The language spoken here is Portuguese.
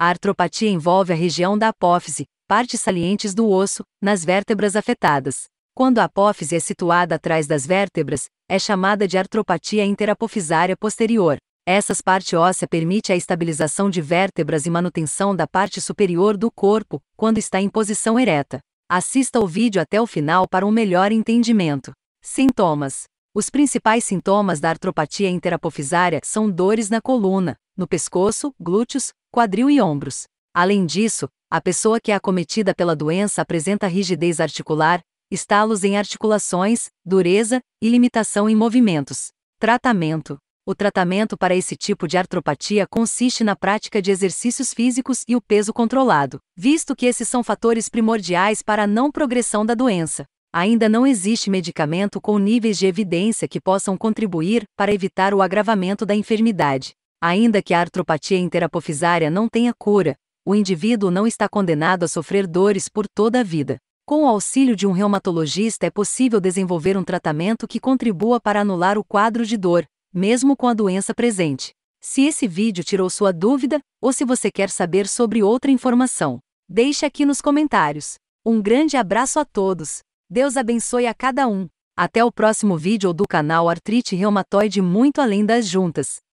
A artropatia envolve a região da apófise, partes salientes do osso, nas vértebras afetadas. Quando a apófise é situada atrás das vértebras, é chamada de artropatia interapofisária posterior. Essas parte óssea permite a estabilização de vértebras e manutenção da parte superior do corpo quando está em posição ereta. Assista o vídeo até o final para um melhor entendimento. Sintomas: Os principais sintomas da artropatia interapofisária são dores na coluna, no pescoço, glúteos, quadril e ombros. Além disso, a pessoa que é acometida pela doença apresenta rigidez articular, estalos em articulações, dureza e limitação em movimentos. Tratamento: O tratamento para esse tipo de artropatia consiste na prática de exercícios físicos e o peso controlado, visto que esses são fatores primordiais para a não progressão da doença. Ainda não existe medicamento com níveis de evidência que possam contribuir para evitar o agravamento da enfermidade. Ainda que a artropatia interapofisária não tenha cura, o indivíduo não está condenado a sofrer dores por toda a vida. Com o auxílio de um reumatologista é possível desenvolver um tratamento que contribua para anular o quadro de dor, mesmo com a doença presente. Se esse vídeo tirou sua dúvida, ou se você quer saber sobre outra informação, deixe aqui nos comentários. Um grande abraço a todos. Deus abençoe a cada um. Até o próximo vídeo do canal Artrite Reumatoide Muito Além das Juntas.